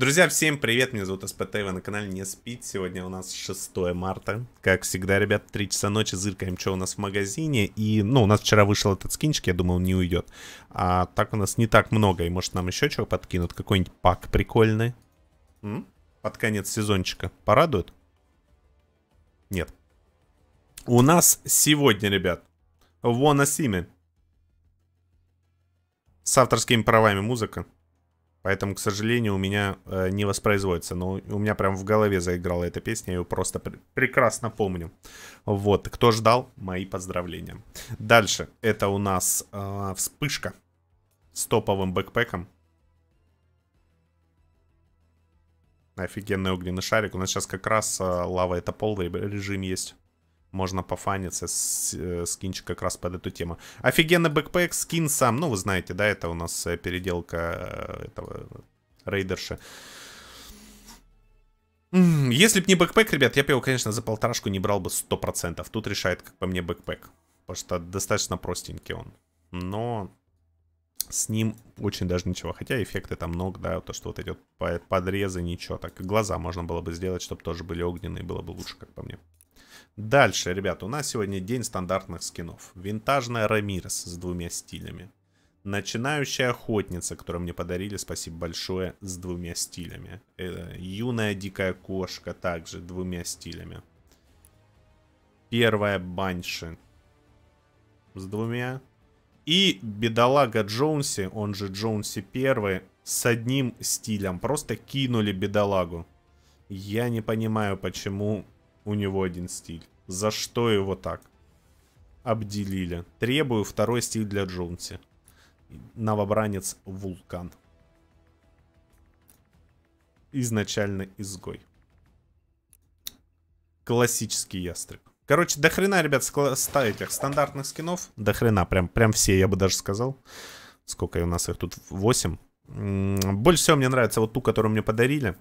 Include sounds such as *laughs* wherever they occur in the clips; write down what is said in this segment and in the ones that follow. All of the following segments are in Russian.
Друзья, всем привет, меня зовут СПТ, вы на канале Не Спит, сегодня у нас 6 марта, как всегда, ребят, 3 часа ночи, зыркаем, что у нас в магазине, и, ну, у нас вчера вышел этот скинчик, я думал, не уйдет, а так у нас не так много, и может нам еще чего подкинут, какой-нибудь пак прикольный, М? под конец сезончика, порадует? Нет. У нас сегодня, ребят, Вон Асиме, с авторскими правами музыка. Поэтому, к сожалению, у меня э, не воспроизводится. Но у меня прям в голове заиграла эта песня, я ее просто пр- прекрасно помню. Вот, кто ждал, мои поздравления. Дальше, это у нас э, вспышка с топовым бэкпэком. Офигенный огненный шарик. У нас сейчас как раз э, лава это пол в режим есть. Можно пофаниться с, э, с кинчик как раз под эту тему. Офигенный бэкпэк, скин сам. Ну, вы знаете, да, это у нас э, переделка э, этого рейдерша. Если б не бэкпэк, ребят, я бы его, конечно, за полторашку не брал бы 100%. Тут решает, как по мне, бэкпэк. Потому что достаточно простенький он. Но с ним очень даже ничего. Хотя эффекты там много да, то, что вот эти вот подрезы, ничего. Так, глаза можно было бы сделать, чтобы тоже были огненные, было бы лучше, как по мне. Дальше, ребят, у нас сегодня день стандартных скинов. Винтажная Рамирес с двумя стилями. Начинающая охотница, которую мне подарили, спасибо большое, с двумя стилями. Э, юная дикая кошка также двумя стилями. Первая банши с двумя. И бедолага Джонси, он же Джонси первый, с одним стилем. Просто кинули бедолагу. Я не понимаю, почему у него один стиль. За что его так? Обделили. Требую второй стиль для Джонси. Новобранец Вулкан. Изначально изгой. Классический ястреб. Короче, до хрена, ребят, ставить их стандартных скинов. До хрена, прям, прям все, я бы даже сказал. Сколько у нас их тут? 8. Больше всего мне нравится вот ту, которую мне подарили.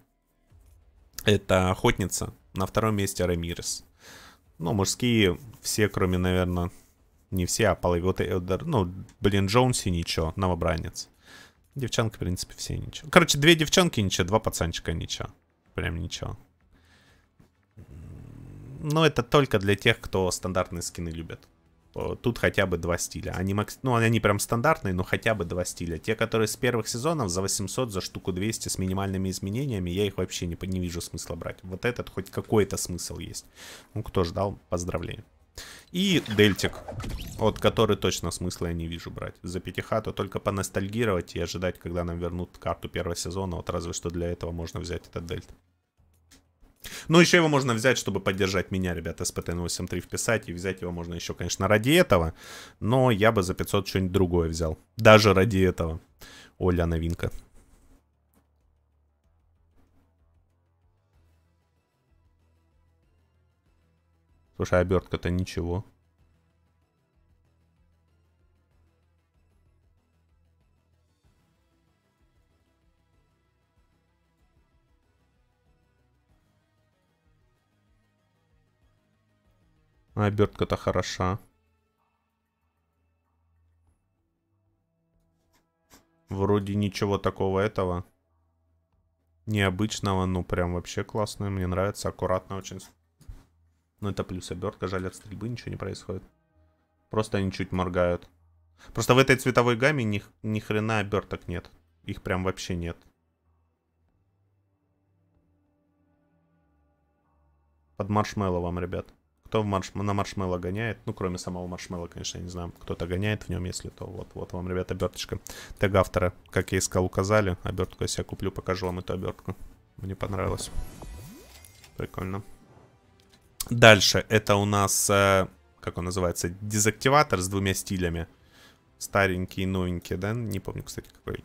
Это охотница. На втором месте Рамирес. Ну, мужские все, кроме, наверное, не все, а половина. Элдер. ну, блин, Джонси ничего, новобранец. Девчонки, в принципе, все ничего. Короче, две девчонки ничего, два пацанчика ничего. Прям ничего. Но ну, это только для тех, кто стандартные скины любят. Э, тут хотя бы два стиля. Они, макс... ну, они прям стандартные, но хотя бы два стиля. Те, которые с первых сезонов за 800, за штуку 200 с минимальными изменениями, я их вообще не, не вижу смысла брать. Вот этот хоть какой-то смысл есть. Ну, кто ждал, поздравляю. И дельтик, вот который точно смысла я не вижу брать. За пятихату только поностальгировать и ожидать, когда нам вернут карту первого сезона. Вот разве что для этого можно взять этот дельт. Ну, еще его можно взять, чтобы поддержать меня, ребята, SPT-073 вписать. И взять его можно еще, конечно, ради этого. Но я бы за 500 что-нибудь другое взял. Даже ради этого. Оля, новинка. Слушай, обертка-то ничего. А обертка-то хороша. Вроде ничего такого этого. Необычного, ну прям вообще классное, Мне нравится, аккуратно очень. Ну это плюс обертка, жаль от стрельбы ничего не происходит. Просто они чуть моргают. Просто в этой цветовой гамме ни, ни хрена оберток нет. Их прям вообще нет. Под маршмелло вам, ребят. Кто марш... на маршмелло гоняет? Ну, кроме самого маршмелло, конечно, я не знаю, кто-то гоняет в нем, если то. Вот, вот вам, ребята, оберточка. Тег автора, как я искал, указали. Обертку я себе куплю, покажу вам эту обертку. Мне понравилось. Прикольно. Дальше. Это у нас, э, как он называется, дезактиватор с двумя стилями. Старенький и новенький, да? Не помню, кстати, какой.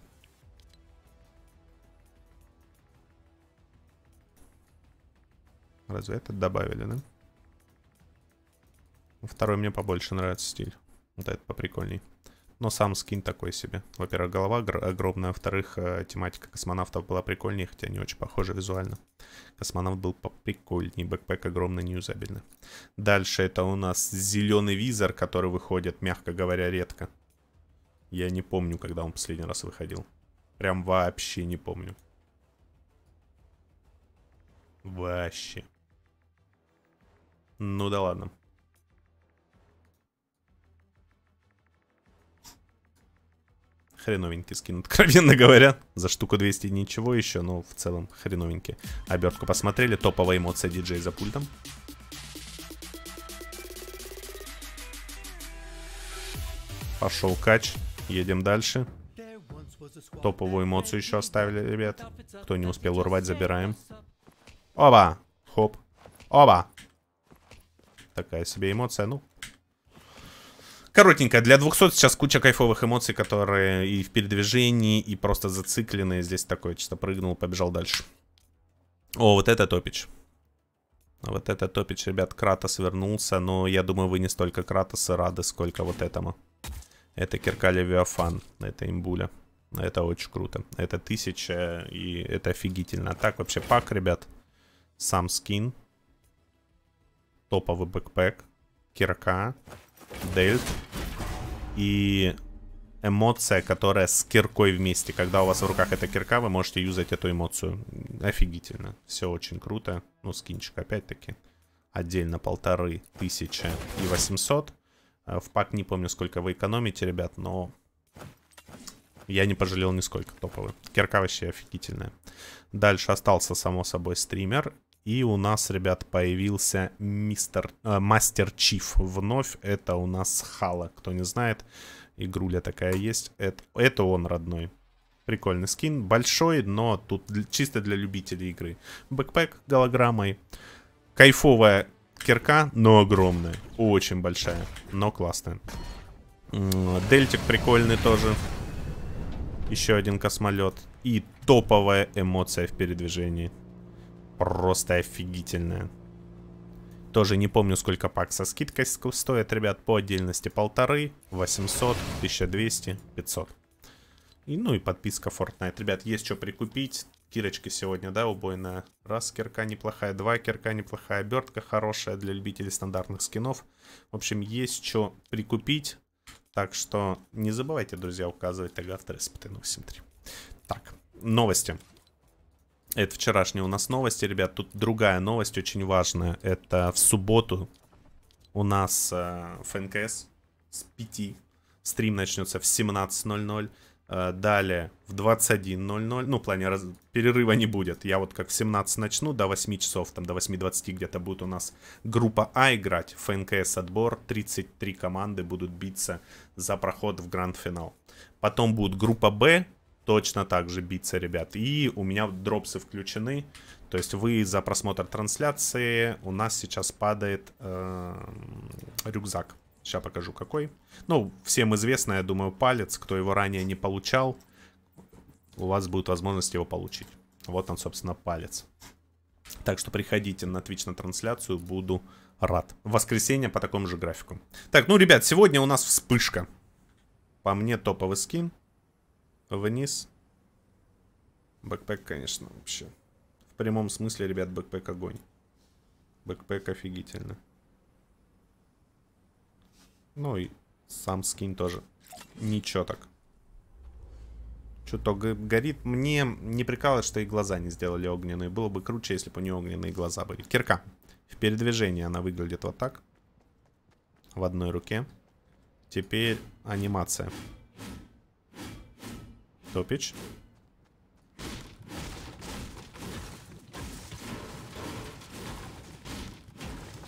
Разве это добавили, да? Второй мне побольше нравится стиль. Вот этот поприкольней. Но сам скин такой себе. Во-первых, голова огромная, во-вторых, э, тематика космонавтов была прикольнее, хотя не очень похожа визуально. Космонавт был поприкольней, бэкпэк огромный, неюзабельный. Дальше это у нас зеленый визор, который выходит, мягко говоря, редко. Я не помню, когда он последний раз выходил. Прям вообще не помню. Вообще. Ну да ладно. Хреновенький скин, *laughs* откровенно говоря. За штуку 200 ничего еще, но в целом хреновенький. Обертку посмотрели, топовая эмоция диджей за пультом. Пошел кач. Едем дальше. Топовую эмоцию еще оставили, ребят. Кто не успел урвать, забираем. Оба! Хоп. Оба! Такая себе эмоция. Ну, Коротенько, для 200 сейчас куча кайфовых эмоций, которые и в передвижении, и просто зацикленные. Здесь такое, чисто прыгнул, побежал дальше. О, вот это топич. Вот это топич, ребят, Кратос вернулся, но я думаю, вы не столько Кратоса рады, сколько вот этому. Это кирка Левиафан, это имбуля. Это очень круто. Это тысяча, и это офигительно. А так вообще пак, ребят, сам скин, топовый бэкпэк, кирка, дельт и эмоция, которая с киркой вместе. Когда у вас в руках эта кирка, вы можете юзать эту эмоцию. Офигительно. Все очень круто. Ну, скинчик опять-таки. Отдельно полторы тысячи и восемьсот. Э, в пак не помню, сколько вы экономите, ребят, но я не пожалел нисколько топовый. Кирка вообще офигительная. Дальше остался, само собой, стример. И у нас, ребят, появился мистер, э, Мастер Чиф вновь. Это у нас Хала. Кто не знает, игруля такая есть. Это, это он родной. Прикольный скин. Большой, но тут чисто для любителей игры. Бэкпэк голограммой. Кайфовая кирка, но огромная. Очень большая, но классная. Дельтик прикольный тоже. Еще один космолет. И топовая эмоция в передвижении просто офигительная. Тоже не помню, сколько пак со скидкой стоит, ребят, по отдельности полторы, 800, 1200, 500. И, ну и подписка Fortnite. Ребят, есть что прикупить. Кирочки сегодня, да, убойная. Раз, кирка неплохая, два, кирка неплохая, обертка хорошая для любителей стандартных скинов. В общем, есть что прикупить. Так что не забывайте, друзья, указывать тагав 3 по 7.3. Так, новости. Это вчерашние у нас новости, ребят. Тут другая новость очень важная. Это в субботу у нас э, ФНКС с 5. Стрим начнется в 17.00. Э, далее в 21.00. Ну, в плане раз... перерыва не будет. Я вот как в 17 начну, до 8 часов, там до 8.20 где-то будет у нас группа А играть. ФНКС отбор. 33 команды будут биться за проход в гранд-финал. Потом будет группа Б точно так же биться, ребят. И у меня дропсы включены. То есть вы за просмотр трансляции у нас сейчас падает э, рюкзак. Сейчас покажу какой. Ну, всем известно, я думаю, палец. Кто его ранее не получал, у вас будет возможность его получить. Вот он, собственно, палец. Так что приходите на Twitch на трансляцию, буду рад. воскресенье по такому же графику. Так, ну, ребят, сегодня у нас вспышка. По мне топовый скин вниз. Бэкпэк, конечно, вообще. В прямом смысле, ребят, бэкпэк огонь. Бэкпэк офигительно. Ну и сам скин тоже. Ничего так. Что-то горит. Мне не прикалывает, что и глаза не сделали огненные. Было бы круче, если бы не огненные глаза были. Кирка. В передвижении она выглядит вот так. В одной руке. Теперь Анимация. Топич.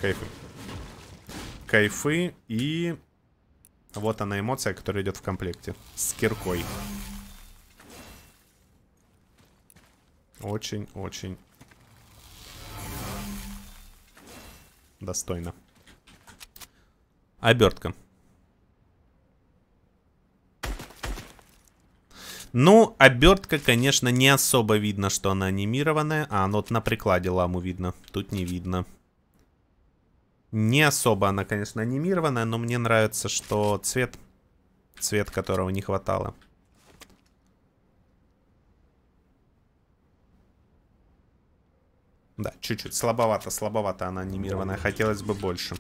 Кайфы. Кайфы и... Вот она эмоция, которая идет в комплекте. С киркой. Очень-очень достойно. Обертка. Ну, обертка, конечно, не особо видно, что она анимированная. А, ну вот на прикладе ламу видно. Тут не видно. Не особо она, конечно, анимированная, но мне нравится, что цвет, цвет которого не хватало. Да, чуть-чуть. Слабовато, слабовато она анимированная. Хотелось бы больше.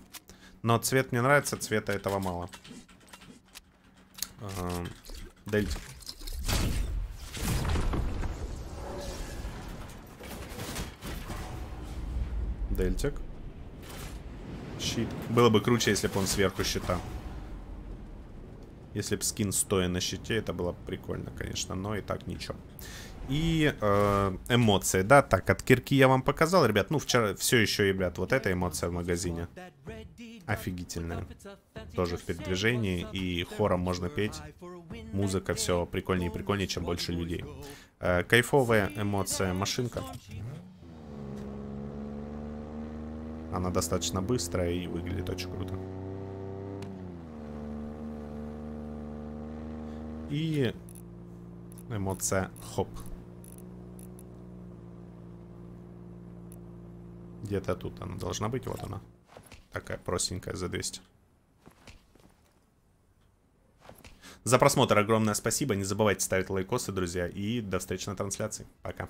Но цвет мне нравится, цвета этого мало. Эм, дельтик. Дельтик. Щит. Было бы круче, если бы он сверху щита. Если бы скин стоя на щите, это было бы прикольно, конечно, но и так ничего. И э, эмоции, да, так, от кирки я вам показал, ребят, ну, вчера все еще, ребят, вот эта эмоция в магазине, офигительная, тоже в передвижении, и хором можно петь, музыка все прикольнее и прикольнее, чем больше людей. Э, кайфовая эмоция машинка, она достаточно быстрая и выглядит очень круто. И эмоция хоп. Где-то тут она должна быть, вот она. Такая простенькая за 200. За просмотр огромное спасибо. Не забывайте ставить лайкосы, друзья. И до встречи на трансляции. Пока.